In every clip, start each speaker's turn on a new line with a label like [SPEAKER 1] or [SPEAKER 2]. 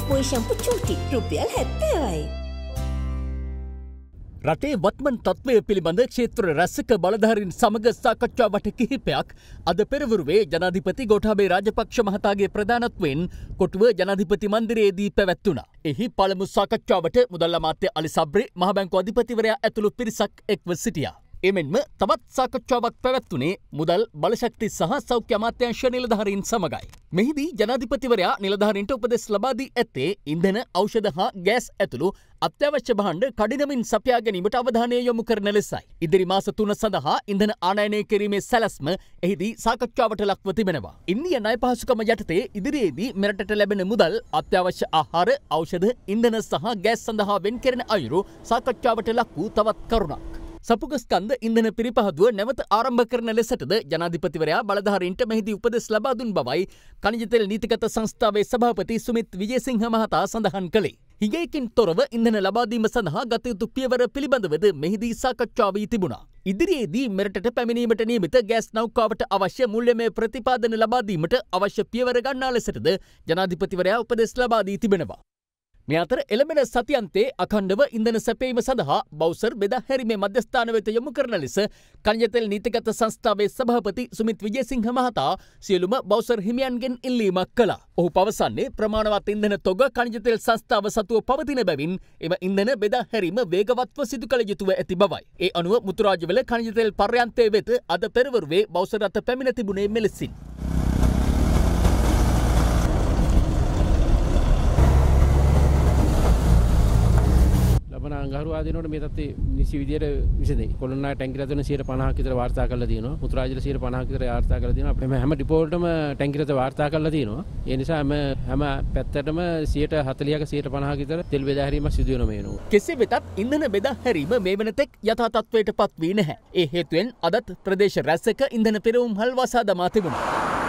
[SPEAKER 1] Police පොයි ශම්පු චූටි රුපියල් හැත්තවයි. රටේ වත්මන් තත්වය පිළිබඳ ක්ෂේත්‍ර රැස්සක බලධාරින් සමඟ සාකච්ඡාවට කිහිපයක් අද පෙරවරුවේ ජනාධිපති ගොටාබේ රාජපක්ෂ මහතාගේ ප්‍රධානත්වෙන් කොටුව ජනාධිපති මන්දිරයේදී පැවැත්වුණ. එහි පළමු සාකච්ඡාවට මුදල්ල මාත්‍ය අලි සබ්‍රි මහබැංකු අධිපතිවරයා ඇතුළු පිරිසක් එක්ව සිටියා. එමෙන්ම තවත් සාකච්ඡාවක් පැවැත්වනේ මුදල් බලශක්ති සහ සෞඛ්‍ය අමාත්‍යංශ නිලධහරින් සමඟයි. මෙහිදී ජනාධිපතිවරයා නිලධහරින්ට උපදෙස් ලබාදී ඇත්තේ ඉන්දන ඖෂධ හා ගෑස් ඇතුළු අත්‍යවශ්‍ය බහණ්ඩ කඩිනමින් සපයා ගැනීමට අවධානය යොමු කරන ලෙසයි. ඉදිරි මාස තුන සඳහා ඉන්ධන ආනයනය කිරීමේ සැලැස්ම එහිදී සාකච්ඡාවට ලක්ව තිබෙනවා. ඉන්දිය ණය පහසුකම යටතේ ඉදිරියේදී මෙරටට ලැබෙන මුදල් අත්‍යවශ්‍ය ආහාර, ඖෂධ, ඉන්ධන සහ ගෑස් සඳහා වෙන් කරන අයුරු සාකච්ඡාවට ලක් වූ තවත් කරුණක්. සපුගස්කන්ද ඉන්ධන පිරිපහදුව නැවත ආරම්භ කරන ලෙසටද ජනාධිපතිවරයා බලධාරීන්ට මෙහිදී උපදෙස් ලබා දුන් බවයි කණජතෙල් නීතිගත සංස්ථාවේ සභාපති සුමිත් විජේසිංහ මහතා සඳහන් කළේ. හිගේකින් තොරව ඉන්ධන ලබාදීම සඳහා ගතයුතු පියවර පිළිබඳවද මෙහිදී සාකච්ඡා වී තිබුණා. ඉදිරියේදී මෙරටට පැමිණීමට නියමිත ගෑස් නෞකාවට අවශ්‍ය මුල්‍යමය ප්‍රතිපාදන ලබාදීමට අවශ්‍ය පියවර ගන්නා ලෙසටද ජනාධිපතිවරයා උපදෙස් ලබාදී තිබෙනවා. මේ අතර එළඹෙන සතියන්තේ අකණ්ඩව ඉඳන සැපීම සඳහා බෞසර් බෙදා හැරීමේ මධ්‍යස්ථාන වෙත යොමු කරන ලෙස කන්‍යතෙල් නීතිගත සංස්ථාවේ සභාපති සුමිත් විජේසිංහ මහතා සියලුම බෞසර් හිමියන්ගෙන් ඉල්ලීමක් කළා. ඔහු පවසන්නේ ප්‍රමාණවත් ඉන්ධන තොග කණජතෙල් සංස්ථාව සතුව පවතින බැවින් එම ඉන්ධන බෙදා හැරීම වේගවත්ව සිදු කළ යුතුව ඇති බවයි. ඒ අනුව මුතුරාජවල කණජතෙල් පර්යන්තය වෙත අද පෙරවරුවේ බෞසර් රථ පැමිණ තිබුණේ මෙලෙසින්. දරුවා දෙනකොට මේ තත්ත්වය නිසි විදියට විසඳෙයි. කොළොන්නා ටැංකිය රත වෙන 150ක් විතර වාර්තා කරලා තියෙනවා. මුතුරාජල 150ක් විතර වාර්තා කරලා තියෙනවා. අපේ හැම ඩිපෝල්ටම ටැංකිය රත වාර්තා කරලා තියෙනවා. ඒ නිසා හැම පැත්තටම 140ක 150ක විතර තෙල් බෙදා හැරීමක් සිදු වෙනවා මේ වෙනකොට. කෙසේ වෙතත් ඉන්ධන බෙදා හැරීම මේ වෙනතෙක් යථා තත්ත්වයට පත් වී නැහැ. ඒ හේතුවෙන් අදත් ප්‍රදේශ රැසක ඉන්ධන පෙරවුම් හල් වසා දමා තිබුණා.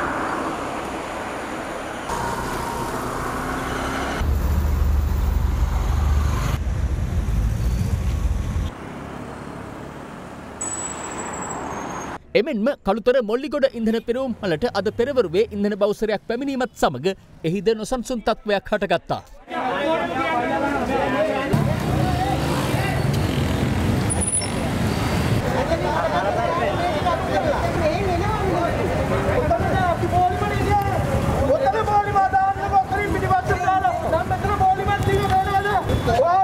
[SPEAKER 1] එමෙන්ම කළුතර මොල්ලිගොඩ ඉඳන පිරවුම් හලට අද පෙරවරුවේ ඉඳන බෞසරයක් පැමිණීමත් සමඟ එහිද නොසන්සුන් තත්ත්වයක් හටගත්තා. Oh!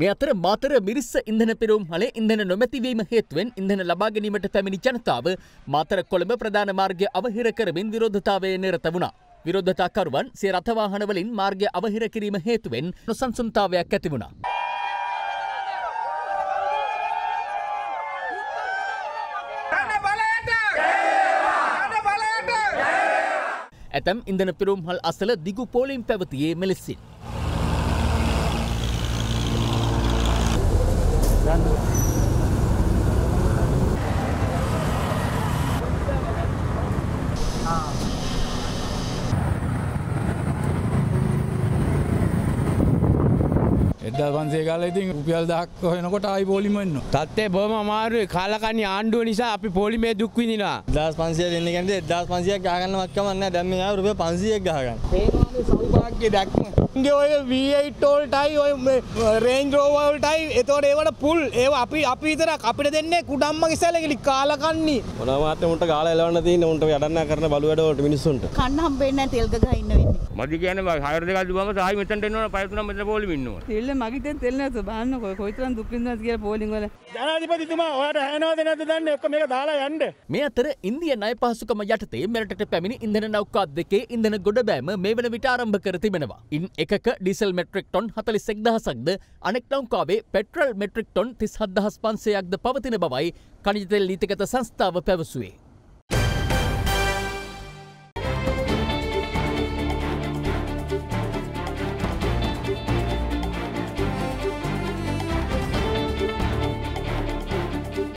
[SPEAKER 1] මේ අතර මාතර මිරිස්ස ඉන්ධන පෙරුම් හලේ ඉන්ධන නොමැතිවීම හේතුවෙන් ඉන්ධන ලබා ගැනීමට පැමිණි ජනතාව මාතර කොළඹ ප්‍රධාන මාර්ගය අවහිර කරමින් විරෝධතාවයේ නිරත වුණා. විරෝධතාකරුවන් සිය රථවාහන වලින් මාර්ගය අවහිර කිරීම හේතුවෙන් නොසන්සුන්තාවයක් ඇති වුණා. ඇතැම් ඉඳන පිරුම්හල් අසල දිගු පෝලිම් පැවතියේ මෙලෙසින්. ගන්න. එදා පන්සේ කාල ඉතින් රුපියල් දහක් හොයනකොට ආයි පොලිම එන්න. තත්ත්වය බොහොම අමාරුයි. කාලකන්ණි ආණ්ඩුව නිසා අපි පොලිමේ දුක් විඳිනවා. 1500 දෙන්න කියන්නේ 1500ක් ගහගන්නවත් කමක් නැහැ. දැන් මෙයා රුපියල් 500ක් ගහගන්න. මේ වාගේ සෞභාග්‍ය දැක්ම උන්ගේ ඔය වයිටෝල්ටයි ඔය රේන්ජ රෝවල්ටයි එතවට ඒවට පුල් ඒ අපි අපි තර අපිට දෙන්නේ කුඩම්ම කිසැලගෙලි කාලකන්නේ මොනවාත මුට කාල එලවන්න තින උන්ට යඩන්න කරන බලුවඩට මිනිසුන්ට කන්නම් පෙන්න තෙල්ග ඉන්නවෙන්න මගේ කියන හයර දෙක දුවම සායි මෙතනට එනවා පයතුනම් මෙතන පොලිම ඉන්නවා. තෙල්ල මගේ දැන් තෙල්ල නැත බලන්න කොයි කොයිතරම් දුක් විඳනවාද කියලා පොලිම් වල. ජනාධිපතිතුමා ඔයාට හැනවද නැද්ද දන්නේ ඔක්කොම මේක දාලා යන්න. මේ අතර ඉන්දිය ණය පහසුකම යටතේ මෙරටට පැමිණි ඉන්ධන නෞකා දෙකේ ඉන්ධන ගොඩබෑම මේ වන විට ආරම්භ කර තිබෙනවා. ඉන් එකක ඩිසල් මෙට්‍රික් ටොන් හතලිසෙක් දහසක්ද අනෙක් ලංකාවේ පෙට්‍රල් මෙට්‍රික් ටොන් තිස් හත්දහස් පන්සයක්ද පවතින බවයි කනිජතෙල් නීතිගත සංස්ථාව පැවසුවේ.